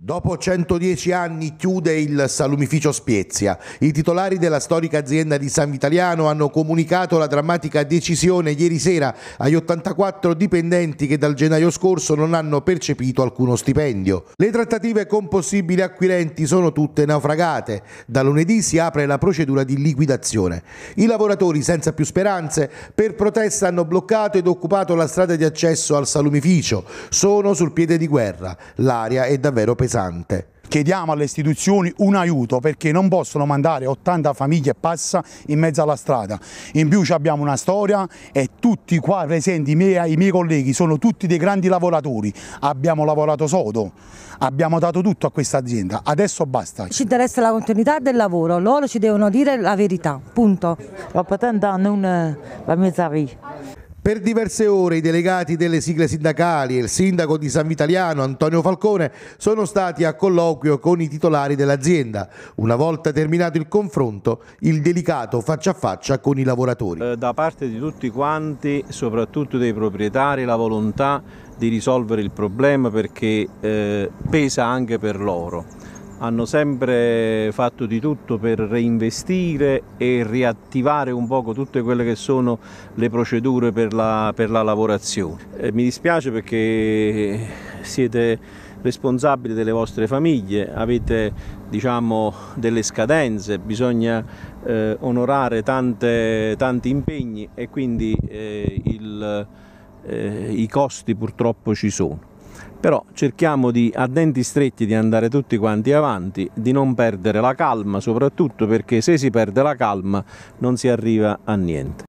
Dopo 110 anni chiude il salumificio Spiezia. I titolari della storica azienda di San Vitaliano hanno comunicato la drammatica decisione ieri sera agli 84 dipendenti che dal gennaio scorso non hanno percepito alcuno stipendio. Le trattative con possibili acquirenti sono tutte naufragate. Da lunedì si apre la procedura di liquidazione. I lavoratori senza più speranze per protesta hanno bloccato ed occupato la strada di accesso al salumificio. Sono sul piede di guerra. L'aria è davvero pesante pesante. Chiediamo alle istituzioni un aiuto perché non possono mandare 80 famiglie e passa in mezzo alla strada. In più abbiamo una storia e tutti qua presenti, i miei, i miei colleghi, sono tutti dei grandi lavoratori. Abbiamo lavorato sodo, abbiamo dato tutto a questa azienda, adesso basta. Ci interessa la continuità del lavoro, loro ci devono dire la verità, punto. Ho 80 anni, eh, la mia vita. Per diverse ore i delegati delle sigle sindacali e il sindaco di San Vitaliano Antonio Falcone sono stati a colloquio con i titolari dell'azienda. Una volta terminato il confronto, il delicato faccia a faccia con i lavoratori. Eh, da parte di tutti quanti, soprattutto dei proprietari, la volontà di risolvere il problema perché eh, pesa anche per loro hanno sempre fatto di tutto per reinvestire e riattivare un poco tutte quelle che sono le procedure per la, per la lavorazione. Eh, mi dispiace perché siete responsabili delle vostre famiglie, avete diciamo, delle scadenze, bisogna eh, onorare tante, tanti impegni e quindi eh, il, eh, i costi purtroppo ci sono però cerchiamo di a denti stretti di andare tutti quanti avanti, di non perdere la calma soprattutto perché se si perde la calma non si arriva a niente.